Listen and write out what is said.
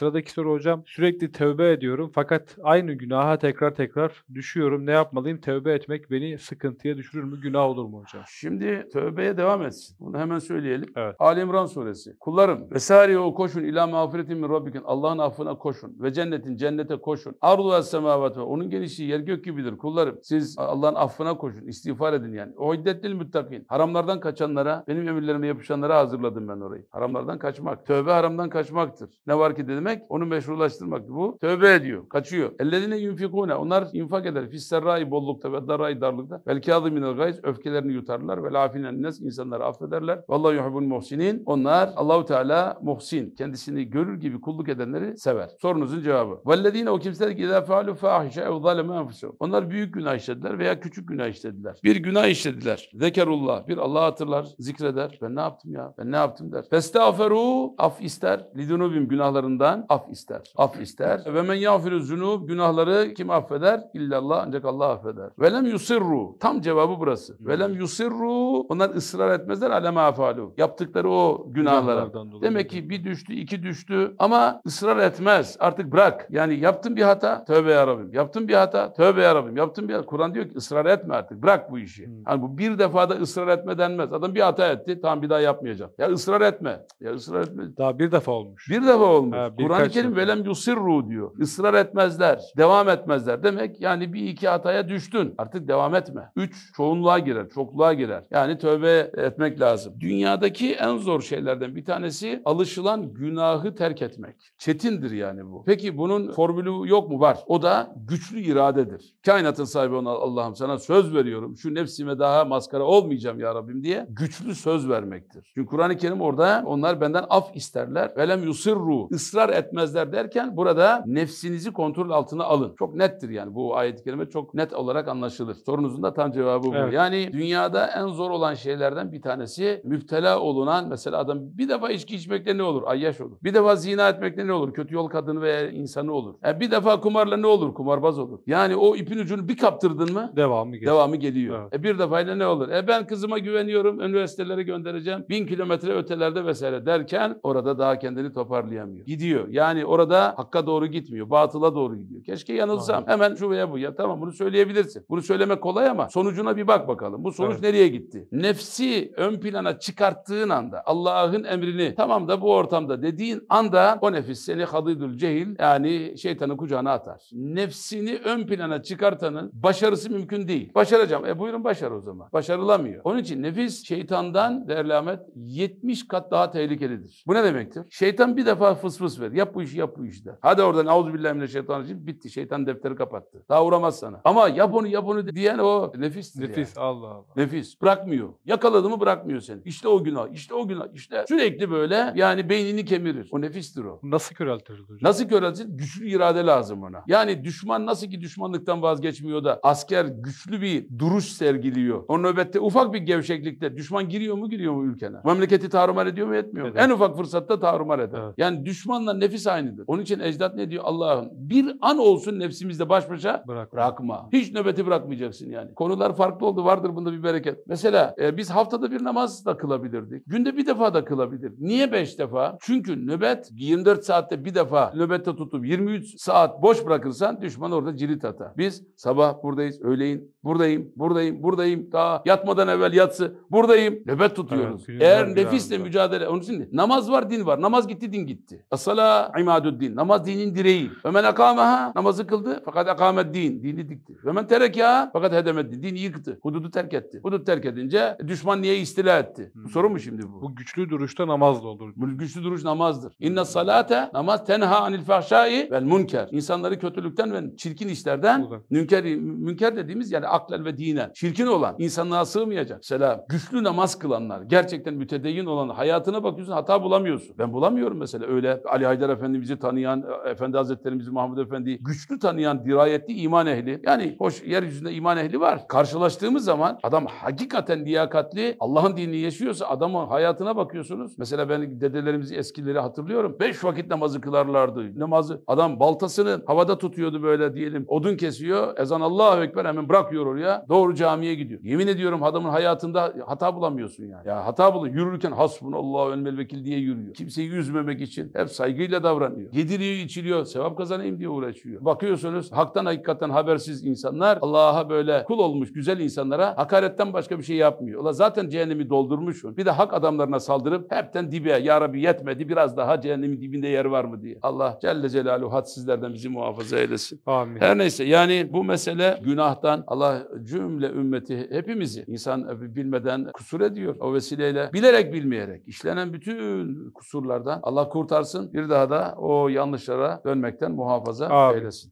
Sıradaki soru hocam. Sürekli tövbe ediyorum fakat aynı günaha tekrar tekrar düşüyorum. Ne yapmalıyım? Tövbe etmek beni sıkıntıya düşürür mü? Günah olur mu hocam? Şimdi tövbeye devam etsin. Bunu hemen söyleyelim. Evet. Ali İmran suresi. Kullarım vesaire o koşun ila mağfiretin min rabbikin. Allah'ın affına koşun ve cennetin cennete koşun. Ardu ve semavatı. Onun genişliği yer gök gibidir. Kullarım siz Allah'ın affına koşun. İstiğfar edin yani. O iddetli müttakin. Haramlardan kaçanlara, benim emirlerime yapışanlara hazırladım ben orayı. Haramlardan kaçmak. Tövbe haramdan kaçmaktır. Ne var ki dedim demek onu meşrulaştırmak. Bu tövbe ediyor, kaçıyor. Ellezine yunfikune onlar infak eder. Fisserrai bollukta ve darai darlıkta. Vel kâzı minel gayz öfkelerini yutarlar. Ve lafinen nes insanları affederler. Vallahi yuhibbul muhsinin. Onlar Allahu Teala muhsin. Kendisini görür gibi kulluk edenleri sever. Sorunuzun cevabı. Vellezine o kimseler ki idâ fealu fâhişe ev zaleme Onlar büyük günah işlediler veya küçük günah işlediler. Bir günah işlediler. Zekerullah. Bir Allah hatırlar, zikreder. Ben ne yaptım ya? Ben ne yaptım der. Festağferu af ister. Lidunubim günahlarından Allah'tan af ister. Af ister. Ve men yağfiru zunub günahları kim affeder? İllallah ancak Allah affeder. Ve lem yusirru. Tam cevabı burası. Ve lem yusirru. Onlar ısrar etmezler alema afalu. Yaptıkları o günahlara. Demek ki bir düştü, iki düştü ama ısrar etmez. Artık bırak. Yani yaptın bir hata, tövbe ya Rabbim. Yaptım bir hata, tövbe ya Rabbim. Yaptım bir hata. Kur'an diyor ki ısrar etme artık. Bırak bu işi. Hani bu bir defada ısrar etme denmez. Adam bir hata etti. Tamam bir daha yapmayacak. Ya ısrar etme. Ya ısrar etme. Daha bir defa olmuş. Bir defa olmuş. Ha, bir Kur'an-ı Kerim velem yusirru diyor. Israr etmezler, devam etmezler. Demek yani bir iki hataya düştün. Artık devam etme. Üç, çoğunluğa girer, çokluğa girer. Yani tövbe etmek lazım. Dünyadaki en zor şeylerden bir tanesi alışılan günahı terk etmek. Çetindir yani bu. Peki bunun formülü yok mu? Var. O da güçlü iradedir. Kainatın sahibi ona Allah'ım sana söz veriyorum. Şu nefsime daha maskara olmayacağım ya Rabbim diye güçlü söz vermektir. Çünkü Kur'an-ı Kerim orada onlar benden af isterler. Velem yusirru. Israr etmezler derken burada nefsinizi kontrol altına alın. Çok nettir yani bu ayet-i kerime çok net olarak anlaşılır. Sorunuzun da tam cevabı bu. Evet. Yani dünyada en zor olan şeylerden bir tanesi müftela olunan mesela adam bir defa içki içmekle ne olur? Ayyaş olur. Bir defa zina etmekle ne olur? Kötü yol kadını veya insanı olur. Yani e, bir defa kumarla ne olur? Kumarbaz olur. Yani o ipin ucunu bir kaptırdın mı? Devamı geliyor. Devamı geliyor. Evet. E bir defayla ne olur? E ben kızıma güveniyorum. Üniversitelere göndereceğim. Bin kilometre ötelerde vesaire derken orada daha kendini toparlayamıyor. Gidiyor gidiyor. Yani orada hakka doğru gitmiyor. Batıla doğru gidiyor. Keşke yanılsam. Aynen. Hemen şu veya bu. Ya tamam bunu söyleyebilirsin. Bunu söyleme kolay ama sonucuna bir bak bakalım. Bu sonuç evet. nereye gitti? Nefsi ön plana çıkarttığın anda Allah'ın emrini tamam da bu ortamda dediğin anda o nefis seni hadidül cehil yani şeytanın kucağına atar. Nefsini ön plana çıkartanın başarısı mümkün değil. Başaracağım. E buyurun başar o zaman. Başarılamıyor. Onun için nefis şeytandan değerli Ahmet 70 kat daha tehlikelidir. Bu ne demektir? Şeytan bir defa fısfıs verir der. Yap bu işi yap bu işi der. Hadi oradan euzubillahimineşşeytanirracim bitti. Şeytan defteri kapattı. Daha uğramaz sana. Ama yap onu yap onu diyen o nefis. Nefis yani. Allah Allah. Nefis. Bırakmıyor. Yakaladı mı bırakmıyor seni. İşte o günah. İşte o günah. İşte sürekli böyle yani beynini kemirir. O nefistir o. Nasıl köreltilir hocam? Nasıl köreltilir? Güçlü irade lazım ona. Yani düşman nasıl ki düşmanlıktan vazgeçmiyor da asker güçlü bir duruş sergiliyor. O nöbette ufak bir gevşeklikte düşman giriyor mu giriyor mu ülkene? Memleketi tarumar ediyor mu etmiyor mu? Evet. En ufak fırsatta tarumar eder. Evet. Yani düşmanla nefis aynıdır. Onun için ecdat ne diyor? Allah'ım bir an olsun nefsimizde baş başa bırakma. bırakma. Hiç nöbeti bırakmayacaksın yani. Konular farklı oldu. Vardır bunda bir bereket. Mesela e, biz haftada bir namaz da kılabilirdik. Günde bir defa da kılabilir. Niye beş defa? Çünkü nöbet 24 saatte bir defa nöbette tutup 23 saat boş bırakırsan düşman orada cirit atar. Biz sabah buradayız, öğleyin buradayım, buradayım, buradayım. Daha yatmadan evvel yatsı buradayım. Nöbet tutuyoruz. Evet, Eğer nefisle mücadele. Onun için namaz var, din var. Namaz gitti, din gitti. Asala salaha imaduddin. Namaz dinin direği. Ve men akamaha namazı kıldı fakat akamet din. Dini dikti. Ve men terekaha fakat hedemeddi. Dini yıktı. Hududu terk etti. Hudut terk edince e, düşman niye istila etti? Hmm. Bu sorun mu şimdi bu? Bu güçlü duruşta namazla olur. Bu güçlü duruş namazdır. İnne salate namaz tenha anil fahşai vel münker. İnsanları kötülükten ve çirkin işlerden münker, münker dediğimiz yani aklen ve dinen. Çirkin olan, insanlığa sığmayacak. Mesela güçlü namaz kılanlar, gerçekten mütedeyyin olan hayatına bakıyorsun hata bulamıyorsun. Ben bulamıyorum mesela öyle Ali Hacı Haydar Efendimiz'i tanıyan, e, Efendi Hazretlerimizi Mahmud Efendi'yi güçlü tanıyan, dirayetli iman ehli. Yani hoş yeryüzünde iman ehli var. Karşılaştığımız zaman adam hakikaten liyakatli, Allah'ın dinini yaşıyorsa adamın hayatına bakıyorsunuz. Mesela ben dedelerimizi eskileri hatırlıyorum. Beş vakit namazı kılarlardı. Namazı adam baltasını havada tutuyordu böyle diyelim. Odun kesiyor. Ezan Allahu Ekber hemen bırakıyor oraya. Doğru camiye gidiyor. Yemin ediyorum adamın hayatında hata bulamıyorsun yani. Ya hata bulun. Yürürken hasbunallahu enmel vekil diye yürüyor. Kimseyi üzmemek için hep saygıyla gözüyle davranıyor. Yediriyor, içiliyor, sevap kazanayım diye uğraşıyor. Bakıyorsunuz haktan hakikatten habersiz insanlar Allah'a böyle kul olmuş güzel insanlara hakaretten başka bir şey yapmıyor. Ola zaten cehennemi doldurmuşsun. Bir de hak adamlarına saldırıp hepten dibe ya Rabbi yetmedi biraz daha cehennemin dibinde yer var mı diye. Allah Celle Celaluhu hadsizlerden bizi muhafaza eylesin. Amin. Her neyse yani bu mesele günahtan Allah cümle ümmeti hepimizi insan bilmeden kusur ediyor. O vesileyle bilerek bilmeyerek işlenen bütün kusurlardan Allah kurtarsın. Bir daha da o yanlışlara dönmekten muhafaza Abi. eylesin.